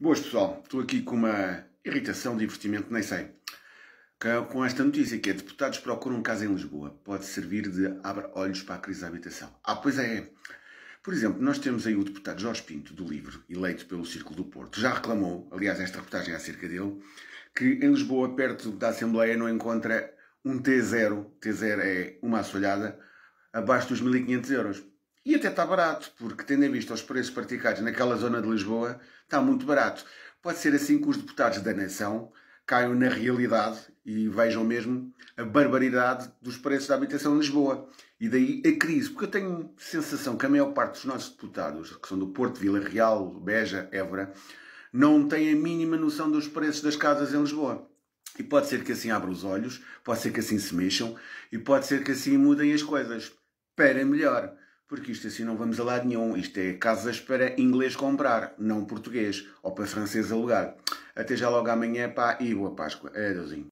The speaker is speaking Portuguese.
Boas pessoal, estou aqui com uma irritação de investimento, nem sei. Com esta notícia que é deputados procuram um casa em Lisboa. Pode servir de abre-olhos para a crise da habitação. Ah, pois é. Por exemplo, nós temos aí o deputado Jorge Pinto, do LIVRE, eleito pelo Círculo do Porto. Já reclamou, aliás, esta reportagem é acerca dele, que em Lisboa, perto da Assembleia, não encontra um T0. T0 é uma assolhada abaixo dos 1500 euros. E até está barato, porque tendo em vista os preços praticados naquela zona de Lisboa, está muito barato. Pode ser assim que os deputados da nação caiam na realidade e vejam mesmo a barbaridade dos preços da habitação em Lisboa. E daí a crise, porque eu tenho sensação que a maior parte dos nossos deputados, que são do Porto, Vila Real, Beja, Évora, não têm a mínima noção dos preços das casas em Lisboa. E pode ser que assim abram os olhos, pode ser que assim se mexam e pode ser que assim mudem as coisas para melhor porque isto assim não vamos a lado nenhum. Isto é casas para inglês comprar, não português, ou para francês alugar. Até já logo amanhã, pá, e boa Páscoa. Adeusinho.